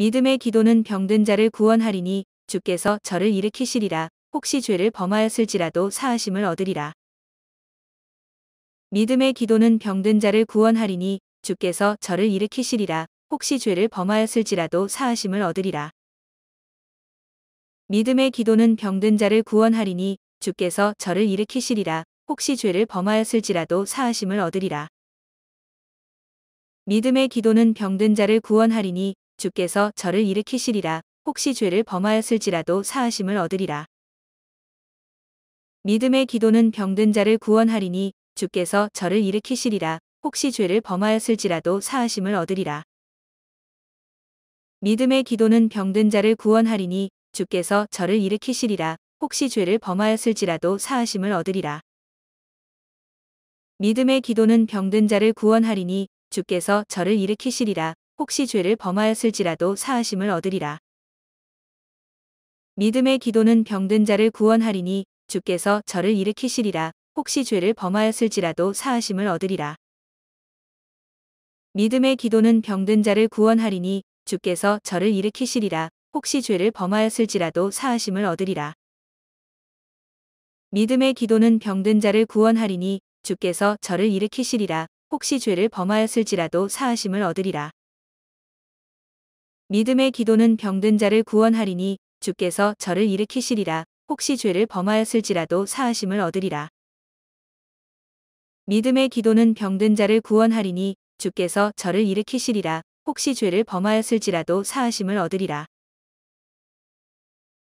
믿음의 기도는 병든 자를 구원하리니 주께서 저를 일으키시리라 혹시 죄를 범하였을지라도 사하심을 얻으리라. 믿음의 기도는 병든 자를 구원하리니 주께서 저를 일으키시리라 혹시 죄를 범하였을지라도 사하심을 얻으리라. 믿음의 기도는 병든 자를 구원하리니 주께서 저를 일으키시리라 혹시 죄를 범하였을지라도 사하심을 얻으리라. 믿음의 기도는 병든 자를 구원하리니 주께서 저를 일으키시리라 혹시 죄를 범하였을지라도 사하심을 얻으리라. 믿음의 기도는 병든 자를 구원하리니 주께서 저를 일으키시리라 혹시 죄를 범하였을지라도 사하심을 얻으리라. 믿음의 기도는 병든 자를 구원하리니 주께서 저를 일으키시리라 혹시 죄를 범하였을지라도 사하심을 얻으리라. 믿음의 기도는 병든 자를 구원하리니 주께서 저를 일으키시리라 혹시 죄를 범하였을지라도 사하심을 얻으리라. 믿음의 기도는 병든 자를 구원하리니 주께서 저를 일으키시리라. 혹시 죄를 범하였을지라도 사하심을 얻으리라. 믿음의 기도는 병든 자를 구원하리니 주께서 저를 일으키시리라. 혹시 죄를 범하였을지라도 사하심을 얻으리라. 믿음의 기도는 병든 자를 구원하리니 주께서 저를 일으키시리라. 혹시 죄를 범하였을지라도 사하심을 얻으리라. 믿음의 기도는 병든 자를 구원하리니 주께서 저를 일으키시리라 혹시 죄를 범하였을지라도 사하심을 얻으리라. 믿음의 기도는 병든 자를 구원하리니 주께서 저를 일으키시리라 혹시 죄를 범하였을지라도 사하심을 얻으리라.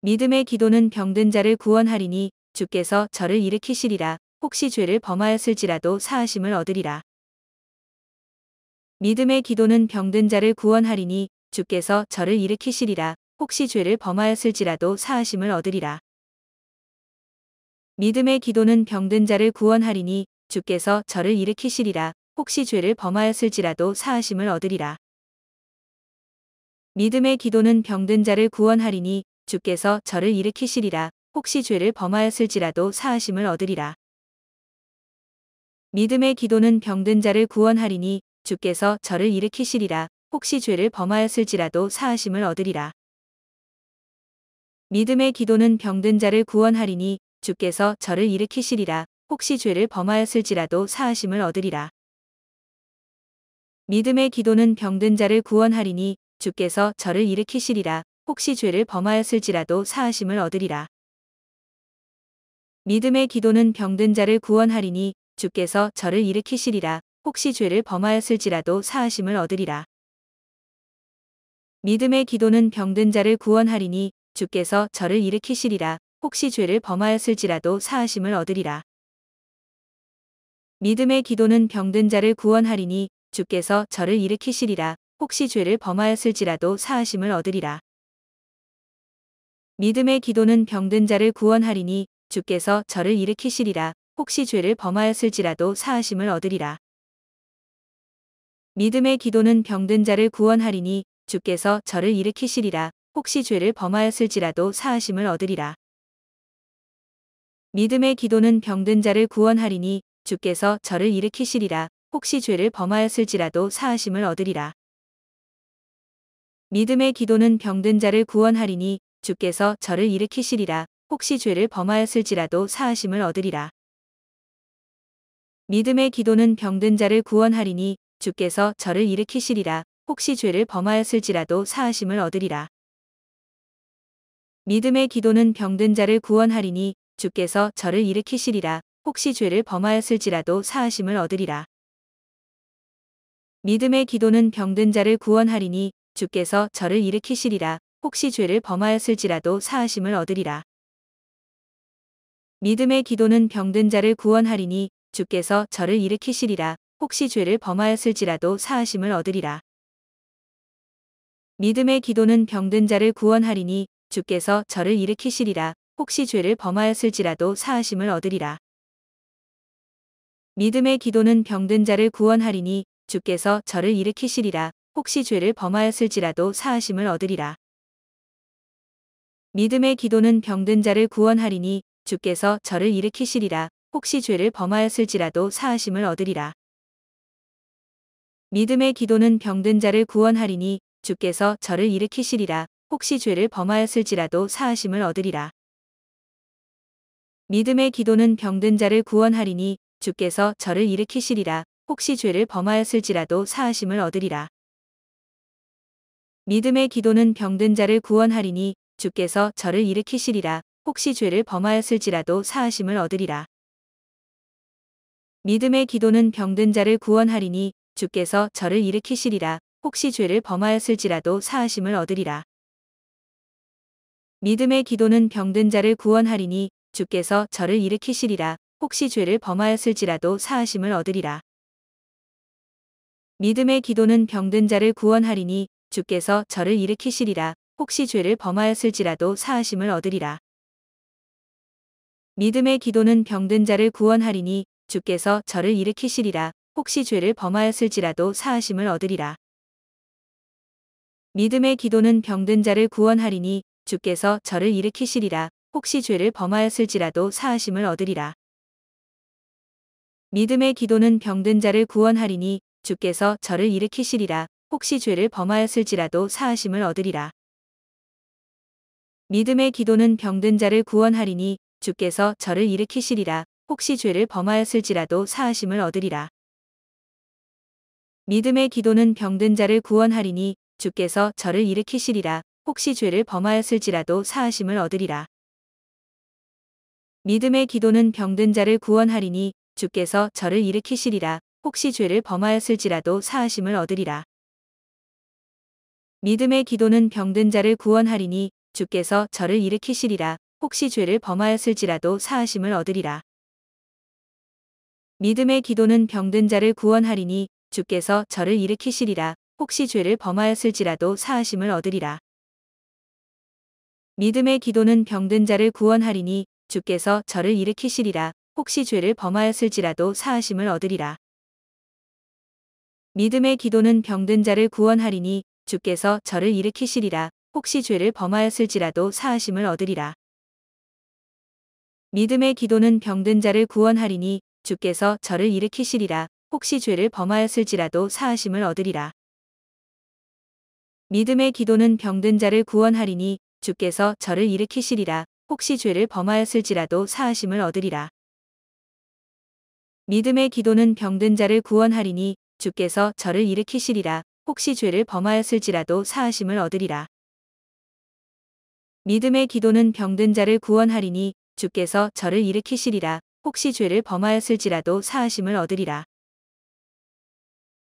믿음의 기도는 병든 자를 구원하리니 주께서 저를 일으키시리라 혹시 죄를 범하였을지라도 사하심을 얻으리라. 믿음의 기도는 병든 자를 구원하리니 주께서 저를 일으키시리라 혹시 죄를 범하였을지라도 사하심을 얻으리라. 믿음의 기도는 병든 자를 구원하리니 주께서 저를 일으키시리라 혹시 죄를 범하였을지라도 사하심을 얻으리라. 믿음의 기도는 병든 자를 구원하리니 주께서 저를 일으키시리라 혹시 죄를 범하였을지라도 사하심을 얻으리라. 믿음의 기도는 병든 자를 구원하리니 주께서 저를 일으키시리라 혹시 죄를 범하였을지라도 사하심을 얻으리라. 믿음의 기도는 병든 자를 구원하리니 주께서 저를 일으키시리라. 혹시 죄를 범하였을지라도 사하심을 얻으리라. 믿음의 기도는 병든 자를 구원하리니 주께서 저를 일으키시리라. 혹시 죄를 범하였을지라도 사하심을 얻으리라. 믿음의 기도는 병든 자를 구원하리니 주께서 저를 일으키시리라. 혹시 죄를 범하였을지라도 사하심을 얻으리라. 믿음의 기도는 병든 자를 구원하리니 주께서 저를 일으키시리라 혹시 죄를 범하였을지라도 사하심을 얻으리라. 믿음의 기도는 병든 자를 구원하리니 주께서 저를 일으키시리라 혹시 죄를 범하였을지라도 사하심을 얻으리라. 믿음의 기도는 병든 자를 구원하리니 주께서 저를 일으키시리라 혹시 죄를 범하였을지라도 사하심을 얻으리라. 믿음의 기도는 병든 자를 구원하리니 주께서 저를 일으키시리라 혹시 죄를 범하였을지라도 사하심을 얻으리라. 믿음의 기도는 병든 자를 구원하리니 주께서 저를 일으키시리라 혹시 죄를 범하였을지라도 사하심을 얻으리라. 믿음의 기도는 병든 자를 구원하리니 주께서 저를 일으키시리라 혹시 죄를 범하였을지라도 사하심을 얻으리라. 믿음의 기도는 병든 자를 구원하리니 주께서 저를 일으키시리라 혹시 죄를 범하였을지라도 사하심을 얻으리라. 믿음의 기도는 병든 자를 구원하리니 주께서 저를 일으키시리라. 혹시 죄를 범하였을지라도 사하심을 얻으리라. 믿음의 기도는 병든 자를 구원하리니 주께서 저를 일으키시리라. 혹시 죄를 범하였을지라도 사하심을 얻으리라. 믿음의 기도는 병든 자를 구원하리니 주께서 저를 일으키시리라. 혹시 죄를 범하였을지라도 사하심을 얻으리라. 믿음의 기도는 병든 자를 구원하리니 주께서 저를 일으키시리라 혹시 죄를 범하였을지라도 사하심을 얻으리라. 믿음의 기도는 병든 자를 구원하리니 주께서 저를 일으키시리라 혹시 죄를 범하였을지라도 사하심을 얻으리라. 믿음의 기도는 병든 자를 구원하리니 주께서 저를 일으키시리라 혹시 죄를 범하였을지라도 사하심을 얻으리라. 믿음의 기도는 병든 자를 구원하리니 주께서 저를 일으키시리라 혹시 죄를 범하였을지라도 사하심을 얻으리라. 믿음의 기도는 병든 자를 구원하리니 주께서 저를 일으키시리라 혹시 죄를 범하였을지라도 사하심을 얻으리라. 믿음의 기도는 병든 자를 구원하리니 주께서 저를 일으키시리라 혹시 죄를 범하였을지라도 사하심을 얻으리라. 믿음의 기도는 병든 자를 구원하리니 주께서 저를 일으키시리라 혹시 죄를 범하였을지라도 사하심을 얻으리라. 믿음의 기도는 병든 자를 구원하리니 주께서 저를 일으키시리라. 혹시 죄를 범하였을지라도 사하심을 얻으리라. 믿음의 기도는 병든 자를 구원하리니 주께서 저를 일으키시리라. 혹시 죄를 범하였을지라도 사하심을 얻으리라. 믿음의 기도는 병든 자를 구원하리니 주께서 저를 일으키시리라. 혹시 죄를 범하였을지라도 사하심을 얻으리라. 믿음의 기도는 병든 자를 구원하리니 주께서 저를 일으키시리라 혹시 죄를 범하였을지라도 사하심을 얻으리라. 믿음의 기도는 병든 자를 구원하리니 주께서 저를 일으키시리라 혹시 죄를 범하였을지라도 사하심을 얻으리라. 믿음의 기도는 병든 자를 구원하리니 주께서 저를 일으키시리라 혹시 죄를 범하였을지라도 사하심을 얻으리라. 믿음의 기도는 병든 자를 구원하리니 주께서 저를 일으키시리라 혹시 죄를 범하였을지라도 사하심을 얻으리라. 믿음의 기도는 병든 자를 구원하리니 주께서 저를 일으키시리라 혹시 죄를 범하였을지라도 사하심을 얻으리라. 믿음의 기도는 병든 자를 구원하리니 주께서 저를 일으키시리라 혹시 죄를 범하였을지라도 사하심을 얻으리라. 믿음의 기도는 병든 자를 구원하리니 주께서 저를 일으키시리라 혹시 죄를 범하였을지라도 사하심을 얻으리라. 믿음의 기도는 병든 자를 구원하리니 주께서 저를 일으키시리라. 혹시 죄를 범하였을지라도 사하심을 얻으리라. 믿음의 기도는 병든 자를 구원하리니 주께서 저를 일으키시리라. 혹시 죄를 범하였을지라도 사하심을 얻으리라. 믿음의 기도는 병든 자를 구원하리니 주께서 저를 일으키시리라. 혹시 죄를 범하였을지라도 사하심을 얻으리라. 믿음의 기도는 병든 자를 구원하리니 주께서 저를 일으키시리라 혹시 죄를 범하였을지라도 사하심을 얻으리라. 믿음의 기도는 병든 자를 구원하리니 주께서 저를 일으키시리라 혹시 죄를 범하였을지라도 사하심을 얻으리라. 믿음의 기도는 병든 자를 구원하리니 주께서 저를 일으키시리라 혹시 죄를 범하였을지라도 사하심을 얻으리라.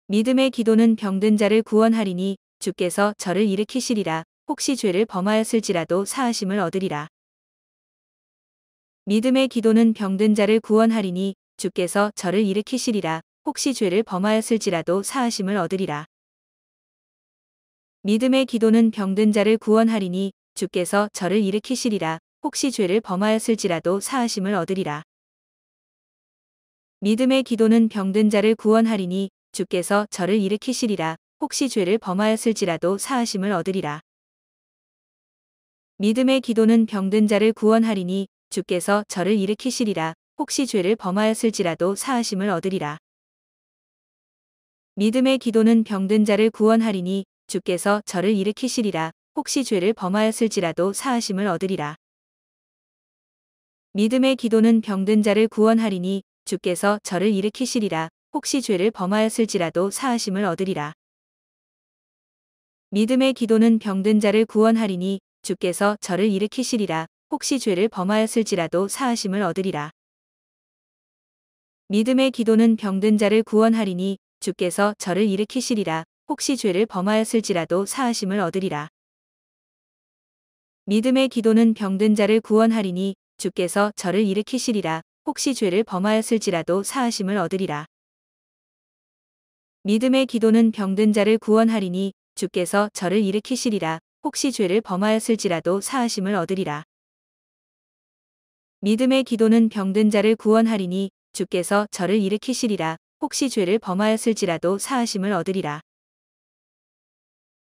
믿음의 기도는 병든 자를 구원하리니 주께서 저를 일으키시리라 혹시 죄를 범하였을지라도 사하심을 얻으리라. 믿음의 기도는 병든 자를 구원하리니 주께서 저를 일으키시리라 혹시 죄를 범하였을지라도 사하심을 얻으리라. 믿음의 기도는 병든 자를 구원하리니 주께서 저를 일으키시리라 혹시 죄를 범하였을지라도 사하심을 얻으리라. 믿음의 기도는 병든 자를 구원하리니 주께서 저를 일으키시리라 혹시 죄를 범하였을지라도 사하심을 얻으리라. 믿음의 기도는 병든 자를 구원하리니 주께서 저를 일으키시리라. 혹시 죄를 범하였을지라도 사하심을 얻으리라. 믿음의 기도는 병든 자를 구원하리니 주께서 저를 일으키시리라. 혹시 죄를 범하였을지라도 사하심을 얻으리라. 믿음의 기도는 병든 자를 구원하리니 주께서 저를 일으키시리라. 혹시 죄를 범하였을지라도 사하심을 얻으리라. 믿음의 기도는 병든 자를 구원하리니 주께서 저를 일으키시리라 혹시 죄를 범하였을지라도 사하심을 얻으리라. 믿음의 기도는 병든 자를 구원하리니 주께서 저를 일으키시리라 혹시 죄를 범하였을지라도 사하심을 얻으리라. 믿음의 기도는 병든 자를 구원하리니 주께서 저를 일으키시리라 혹시 죄를 범하였을지라도 사하심을 얻으리라. 믿음의 기도는 병든 자를 구원하리니 주께서 저를 일으키시리라 혹시 죄를 범하였을지라도 사하심을 얻으리라. 믿음의 기도는 병든 자를 구원하리니 주께서 저를 일으키시리라 혹시 죄를 범하였을지라도 사하심을 얻으리라.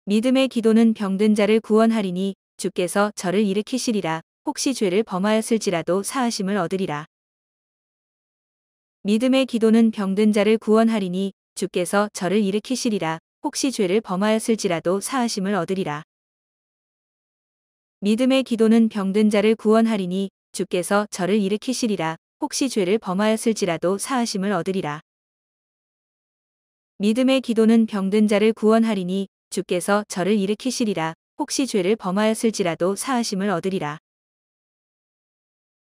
믿음의 기도는 병든 자를 구원하리니 주께서 저를 일으키시리라 혹시 죄를 범하였을지라도 사하심을 얻으리라. 믿음의 기도는 병든 자를 구원하리니 주께서 저를 일으키시리라 혹시 죄를 범하였을지라도 사하심을 얻으리라. 믿음의 기도는 병든 자를 구원하리니 주께서 저를 일으키시리라. 혹시 죄를 범하였을지라도 사하심을 얻으리라. 믿음의 기도는 병든 자를 구원하리니 주께서 저를 일으키시리라. 혹시 죄를 범하였을지라도 사하심을 얻으리라.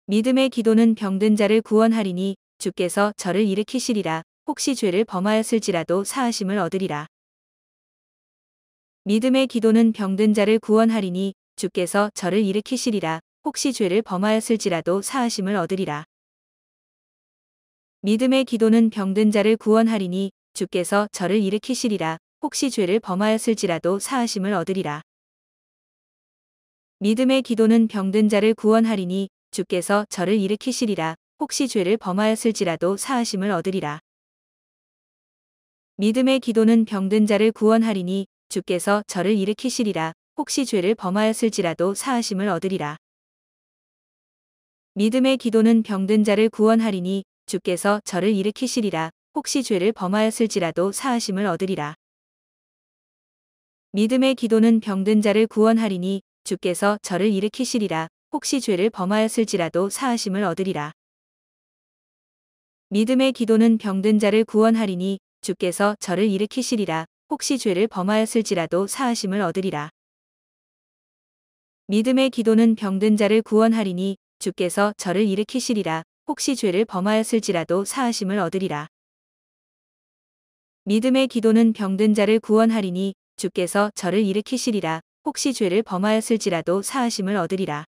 믿음의 기도는 병든 자를 구원하리니 주께서 저를 일으키시리라. 혹시 죄를 범하였을지라도 사하심을 얻으리라. 믿음의 기도는 병든 자를 구원하리니 주께서 저를 일으키시리라 혹시 죄를 범하였을지라도 사하심을 얻으리라. 믿음의 기도는 병든 자를 구원하리니 주께서 저를 일으키시리라 혹시 죄를 범하였을지라도 사하심을 얻으리라. 믿음의 기도는 병든 자를 구원하리니 주께서 저를 일으키시리라 혹시 죄를 범하였을지라도 사하심을 얻으리라. 믿음의 기도는 병든 자를 구원하리니 주께서 저를 일으키시리라 혹시 죄를 범하였을지라도 사하심을 얻으리라. 믿음의 기도는 병든 자를 구원하리니 주께서 저를 일으키시리라 혹시 죄를 범하였을지라도 사하심을 얻으리라. 믿음의 기도는 병든 자를 구원하리니 주께서 저를 일으키시리라 혹시 죄를 범하였을지라도 사하심을 얻으리라. 믿음의 기도는 병든 자를 구원하리니 주께서 저를 일으키시리라 혹시 죄를 범하였을지라도 사하심을 얻으리라. 믿음의 기도는 병든 자를 구원하리니 주께서 저를 일으키시리라. 혹시 죄를 범하였을지라도 사하심을 얻으리라. 믿음의 기도는 병든 자를 구원하리니 주께서 저를 일으키시리라. 혹시 죄를 범하였을지라도 사하심을 얻으리라.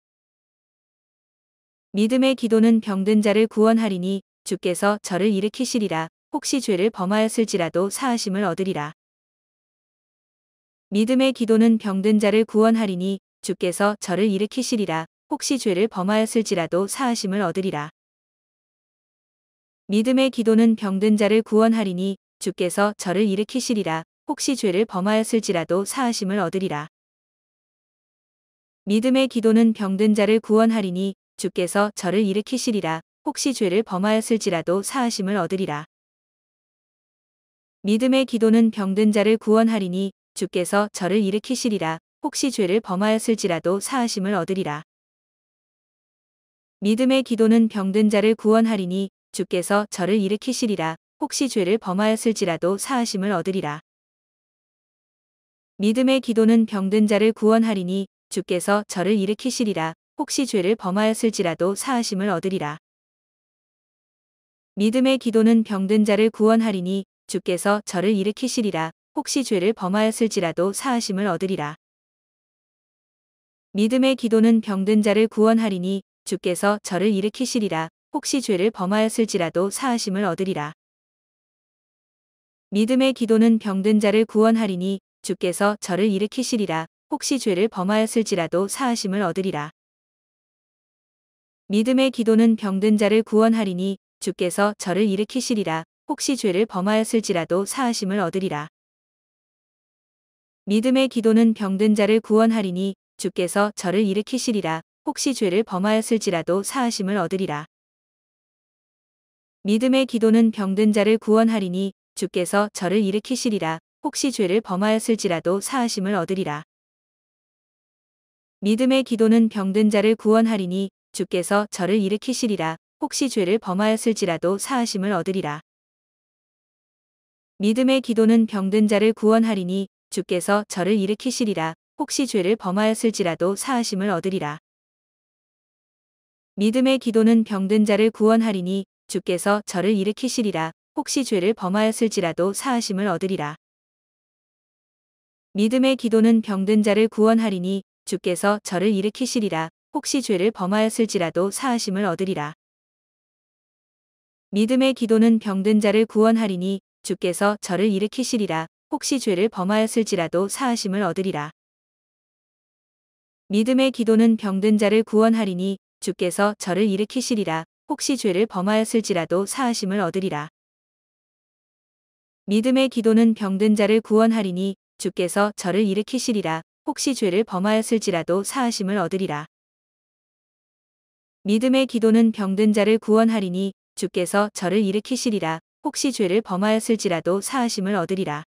믿음의 기도는 병든 자를 구원하리니 주께서 저를 일으키시리라. 혹시 죄를 범하였을지라도 사하심을 얻으리라. 믿음의 기도는 병든 자를 구원하리니 주께서 저를 일으키시리라 혹시 죄를 범하였을지라도 사하심을 얻으리라. 믿음의 기도는 병든 자를 구원하리니 주께서 저를 일으키시리라 혹시 죄를 범하였을지라도 사하심을 얻으리라. 믿음의 기도는 병든 자를 구원하리니 주께서 저를 일으키시리라 혹시 죄를 범하였을지라도 사하심을 얻으리라. 믿음의 기도는 병든 자를 구원하리니 주께서 저를 일으키시리라 혹시 죄를 범하였을지라도 사하심을 얻으리라. 믿음의 기도는 병든 자를 구원하리니 주께서 저를 일으키시리라 혹시 죄를 범하였을지라도 사하심을 얻으리라. 믿음의 기도는 병든 자를 구원하리니 주께서 저를 일으키시리라 혹시 죄를 범하였을지라도 사하심을 얻으리라. 믿음의 기도는 병든 자를 구원하리니 주께서 저를 일으키시리라 혹시 죄를 범하였을지라도 사하심을 얻으리라. 믿음의 기도는 병든 자를 구원하리니 주께서 저를 일으키시리라. 혹시 죄를 범하였을지라도 사하심을 얻으리라. 믿음의 기도는 병든 자를 구원하리니 주께서 저를 일으키시리라. 혹시 죄를 범하였을지라도 사하심을 얻으리라. 믿음의 기도는 병든 자를 구원하리니 주께서 저를 일으키시리라. 혹시 죄를 범하였을지라도 사하심을 얻으리라. 믿음의 기도는 병든 자를 구원하리니 주께서 저를 일으키시리라 혹시 죄를 범하였을지라도 사하심을 얻으리라. 믿음의 기도는 병든 자를 구원하리니 주께서 저를 일으키시리라 혹시 죄를 범하였을지라도 사하심을 얻으리라. 믿음의 기도는 병든 자를 구원하리니 주께서 저를 일으키시리라 혹시 죄를 범하였을지라도 사하심을 얻으리라. 믿음의 기도는 병든 자를 구원하리니 주께서 저를 일으키시리라 혹시 죄를 범하였을지라도 사하심을 얻으리라. 믿음의 기도는 병든 자를 구원하리니 주께서 저를 일으키시리라 혹시 죄를 범하였을지라도 사하심을 얻으리라. 믿음의 기도는 병든 자를 구원하리니 주께서 저를 일으키시리라 혹시 죄를 범하였을지라도 사하심을 얻으리라. 믿음의 기도는 병든 자를 구원하리니 주께서 저를 일으키시리라 혹시 죄를 범하였을지라도 사하심을 얻으리라. 믿음의 기도는 병든 자를 구원하리니 주께서 저를 일으키시리라. 혹시 죄를 범하였을지라도 사하심을 얻으리라. 믿음의 기도는 병든 자를 구원하리니 주께서 저를 일으키시리라. 혹시 죄를 범하였을지라도 사하심을 얻으리라. 믿음의 기도는 병든 자를 구원하리니 주께서 저를 일으키시리라. 혹시 죄를 범하였을지라도 사하심을 얻으리라.